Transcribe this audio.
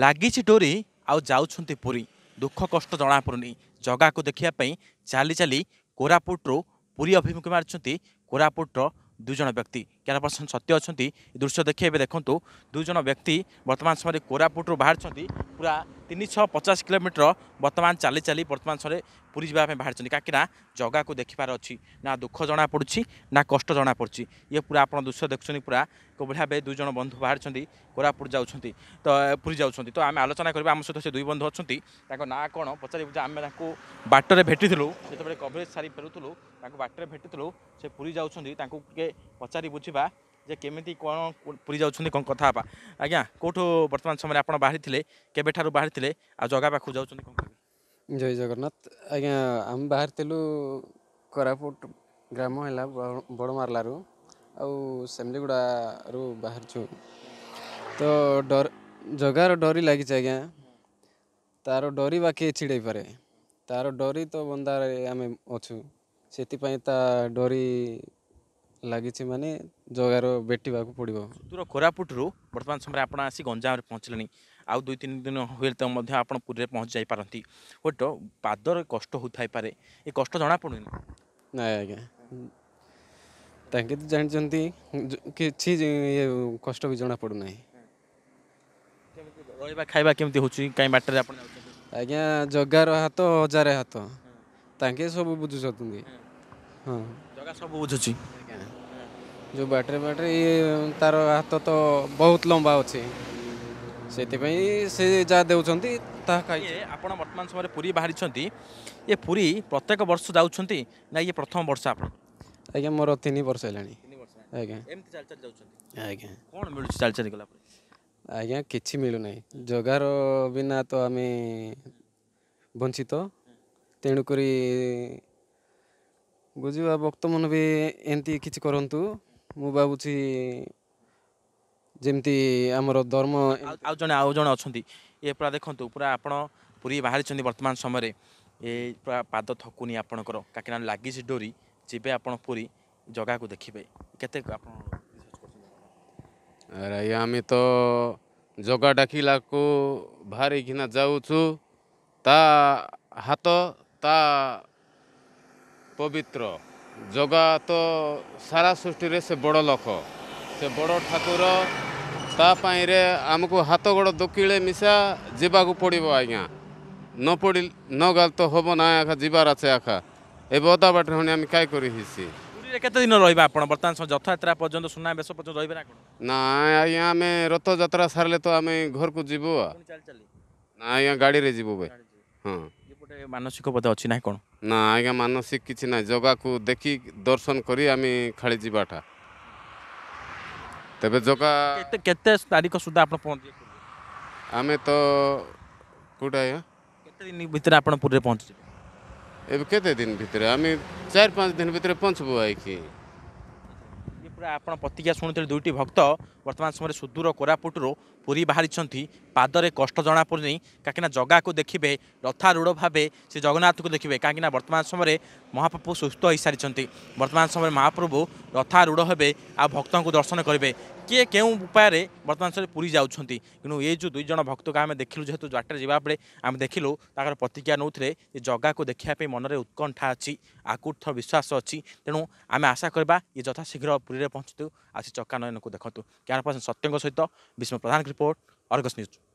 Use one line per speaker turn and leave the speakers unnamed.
ଲାଗିଛି ଡୋରି ଆଉ ଯାଉଛନ୍ତି ପୁରୀ ଦୁଃଖ କଷ୍ଟ ଜଣାପଡ଼ୁନି ଜଗାକୁ ଦେଖିବା ପାଇଁ ଚାଲି ଚାଲି କୋରାପୁଟରୁ ପୁରୀ ଅଭିମୁଖୀ ମାରିଛନ୍ତି କୋରାପୁଟର দুজন ব্যক্তি ক্যামেরা পর্সন সত্য অনেক দৃশ্য দেখে এবার দেখুন দুজন ব্যক্তি বর্তমান সময় কোরাপুটু বাহার পুরা তিনশহ পচাশ কিলোমিটর বর্তমান চালি চালি বর্তমান সরে পুরী যা বাহারি কাকি না জগাকে দেখিপার অছি না দুঃখ জনাপড়ুছি না কষ্ট জনাপড়ুছি ইয়ে পুরা আপনার দৃশ্য দেখছেন পুরা কোভাবে ভাবে দুইজন বন্ধু বাহারি কোরাপুট যাচ্ছেন তো পুরী যাচ্ছেন তো আমি আলোচনা করবা আমার সহ সে দুই বন্ধু অনেক তাঁর না কোণ পচারি যে আমি তাঁকু বাটরে ভেটিলু যেতবে কভরেজ সারি ফেরুলু তাঁকু বাটরে ভেটিলু সে পুরী যাচ্ছেন তাঁকু টিকি পচারি বুঝবা ଯେ କେମିତି କ'ଣ ପୁରୀ ଯାଉଛନ୍ତି କ'ଣ କଥା ହେବା ଆଜ୍ଞା କେଉଁଠୁ ବର୍ତ୍ତମାନ ସମୟରେ ଆପଣ ବାହାରିଥିଲେ କେବେଠାରୁ ବାହାରିଥିଲେ ଆଉ ଜଗା ପାଖକୁ ଯାଉଛନ୍ତି କ'ଣ
ଜୟ ଜଗନ୍ନାଥ ଆଜ୍ଞା ଆମେ ବାହାରିଥିଲୁ କୋରାପୁଟ ଗ୍ରାମ ହେଲା ବଡ଼ମାର୍ଲାରୁ ଆଉ ସେମିଳିଗୁଡ଼ାରୁ ବାହାରିଛୁ ତ ଡର ଜଗାର ଡରି ଲାଗିଛି ଆଜ୍ଞା ତାର ଡରି ବା କିଏ ଛିଡ଼େଇ ପାରେ ତାର ଡରି ତ ବନ୍ଦାରେ ଆମେ ଅଛୁ ସେଥିପାଇଁ ତା ଡରି ଲାଗିଛି ମାନେ ଜଗାର ଭେଟିବାକୁ ପଡ଼ିବ
ଦୂର କୋରାପୁଟରୁ ବର୍ତ୍ତମାନ ସମୟରେ ଆପଣ ଆସି ଗଞ୍ଜାମରେ ପହଞ୍ଚିଲେଣି ଆଉ ଦୁଇ ତିନି ଦିନ ହୁଏତ ମଧ୍ୟ ଆପଣ ପୁରୀରେ ପହଞ୍ଚି ଯାଇପାରନ୍ତି ହୁଏତ ପାଦରେ କଷ୍ଟ ହୋଇଥାଇପାରେ ଏ କଷ୍ଟ ଜଣାପଡ଼ୁନି
ନାଇଁ ଆଜ୍ଞା ତାଙ୍କେ ତ ଜାଣିଛନ୍ତି କିଛି କଷ୍ଟ ବି ଜଣାପଡ଼ୁନାହିଁ ରହିବା ଖାଇବା କେମିତି ହେଉଛି କାହିଁ ବାଟରେ ଆପଣ ଆଜ୍ଞା ଜଗାର ହାତ ହଜାରେ ହାତ ତାଙ୍କେ ସବୁ ବୁଝୁଛନ୍ତି ହଁ
ଜଗା ସବୁ ବୁଝୁଛି
ଯେଉଁ ବ୍ୟାଟେରୀ ବ୍ୟାଟେରୀ ତାର ହାତ ତ ବହୁତ ଲମ୍ବା ଅଛି ସେଥିପାଇଁ
ସେ ଯାହା ଦେଉଛନ୍ତି ତାହା ଖାଇ ଆପଣ ବର୍ତ୍ତମାନ ସମୟରେ ପୁରୀ ବାହାରିଛନ୍ତି ଏ ପୁରୀ ପ୍ରତ୍ୟେକ ବର୍ଷ ଯାଉଛନ୍ତି ନା ଇଏ ପ୍ରଥମ ବର୍ଷ ଆପଣ
ଆଜ୍ଞା ମୋର ତିନି ବର୍ଷ ହେଲାଣି ଆଜ୍ଞା
ଏମିତି ଚାଲିଚାଲି ଯାଉଛନ୍ତି ଆଜ୍ଞା କ'ଣ ମିଳୁଛି ଚାଲିଚାଲି ଗଲା
ଗଲା ଆଜ୍ଞା କିଛି ମିଳୁନାହିଁ ଜଗାର ବିନା ତ ଆମେ ବଞ୍ଚିତ ତେଣୁକରି ବୁଝିବା ଭକ୍ତମାନେ ବି ଏମିତି କିଛି କରନ୍ତୁ ମୁଁ ଭାବୁଛି ଯେମିତି ଆମର ଧର୍ମ
ଆଉ ଜଣେ ଆଉ ଜଣେ ଅଛନ୍ତି ଏ ପୁରା ଦେଖନ୍ତୁ ପୁରା ଆପଣ ପୁରୀ ବାହାରିଛନ୍ତି ବର୍ତ୍ତମାନ ସମୟରେ ଏ ପୁରା ପାଦ ଥକୁନି ଆପଣଙ୍କର କାହିଁକିନା ଲାଗିଛି ଡୋରି ଯିବେ ଆପଣ ପୁରୀ ଜଗାକୁ ଦେଖିବେ କେତେ ଆପଣ
ଆରେ ଆମେ ତ ଜଗା ଡାକିଲାକୁ ବାହାରିକିନା ଯାଉଛୁ ତା ହାତ ତା ପବିତ୍ର ଯୋଗା ତ ସାରା ସୃଷ୍ଟିରେ ସେ ବଡ଼ ଲୋକ ସେ ବଡ଼ ଠାକୁର ତା ପାଇଁରେ ଆମକୁ ହାତ ଗୋଡ଼ ଦୁକିଳେ ମିଶା ଯିବାକୁ ପଡ଼ିବ ଆଜ୍ଞା ନ ପଡ଼ି ନ ଗଲେ ତ ହେବ ନା ଆଖା ଯିବାର ଅଛି ଆଖା ଏ ବଦା ବାଟରେ ହଣି ଆମେ କାଇ କରି ହେଇସି
କେତେ ଦିନ ରହିବା ଆପଣ ବର୍ତ୍ତମାନ ଯଥଯାତ୍ରା ପର୍ଯ୍ୟନ୍ତ ସୁନାବେଶ ପର୍ଯ୍ୟନ୍ତ ରହିବେ ନା
ନା ଆଜ୍ଞା ଆମେ ରଥଯାତ୍ରା ସାରିଲେ ତ ଆମେ ଘରକୁ ଯିବୁ ନା ଆଜ୍ଞା ଗାଡ଼ିରେ ଯିବୁ ଭାଇ ହଁ
ଗୋଟେ ମାନସିକ ବୋଧେ ଅଛି ନା କ'ଣ
ନା ଆଜ୍ଞା ମାନସିକ କିଛି ନାହିଁ ଜଗାକୁ ଦେଖି ଦର୍ଶନ କରି ଆମେ ଖାଲି ଯିବାଟା
ତେବେ ଜଗା କେତେ ତାରିଖ ସୁଦ୍ଧା ଆପଣ ପହଞ୍ଚି ଆମେ ତ କେଉଁଟା ଆଜ୍ଞା କେତେ ଦିନ ଭିତରେ ଆପଣ ପୁରୀରେ ପହଞ୍ଚିଯିବେ ଏବେ କେତେ ଦିନ
ଭିତରେ ଆମେ ଚାରି ପାଞ୍ଚ ଦିନ ଭିତରେ ପହଞ୍ଚିବୁ ଆଇକି
ପୁରା ଆପଣ ପ୍ରତିଜ୍ଞା ଶୁଣୁଥିଲେ ଦୁଇଟି ଭକ୍ତ ବର୍ତ୍ତମାନ ସମୟରେ ସୁଦୂର କୋରାପୁଟରୁ ପୁରୀ ବାହାରିଛନ୍ତି ପାଦରେ କଷ୍ଟ ଜଣାପଡ଼ୁନି କାହିଁକିନା ଜଗାକୁ ଦେଖିବେ ରଥାରୂଢ଼ ଭାବେ ସେ ଜଗନ୍ନାଥକୁ ଦେଖିବେ କାହିଁକିନା ବର୍ତ୍ତମାନ ସମୟରେ ମହାପ୍ରଭୁ ସୁସ୍ଥ ହୋଇସାରିଛନ୍ତି ବର୍ତ୍ତମାନ ସମୟରେ ମହାପ୍ରଭୁ ରଥାରୂଢ଼ ହେବେ ଆଉ ଭକ୍ତଙ୍କୁ ଦର୍ଶନ କରିବେ କିଏ କେଉଁ ଉପାୟରେ ବର୍ତ୍ତମାନ ସମୟରେ ପୁରୀ ଯାଉଛନ୍ତି କିନ୍ତୁ ଏ ଯେଉଁ ଦୁଇ ଜଣ ଭକ୍ତକୁ ଆମେ ଦେଖିଲୁ ଯେହେତୁ ବାଟରେ ଯିବା ବେଳେ ଆମେ ଦେଖିଲୁ ତାଙ୍କର ପ୍ରତିକ୍ରିୟା ନେଉଥିଲେ ଯେ ଜଗାକୁ ଦେଖିବା ପାଇଁ ମନରେ ଉତ୍କଣ୍ଠା ଅଛି ଆକୁଠ ବିଶ୍ୱାସ ଅଛି ତେଣୁ ଆମେ ଆଶା କରିବା ଇଏ ଯଥାଶୀଘ୍ର ପୁରୀରେ ପହଞ୍ଚନ୍ତୁ ଆସି ଚକା ନୟନକୁ ଦେଖନ୍ତୁ କ୍ୟାମରା ପର୍ସନ୍ ସତ୍ୟଙ୍କ ସହିତ ବିଷ୍ଣୁ ପ୍ରଧାନଙ୍କ ରିପୋର୍ଟ ଅର୍ଗସ୍ ନ୍ୟୁଜ୍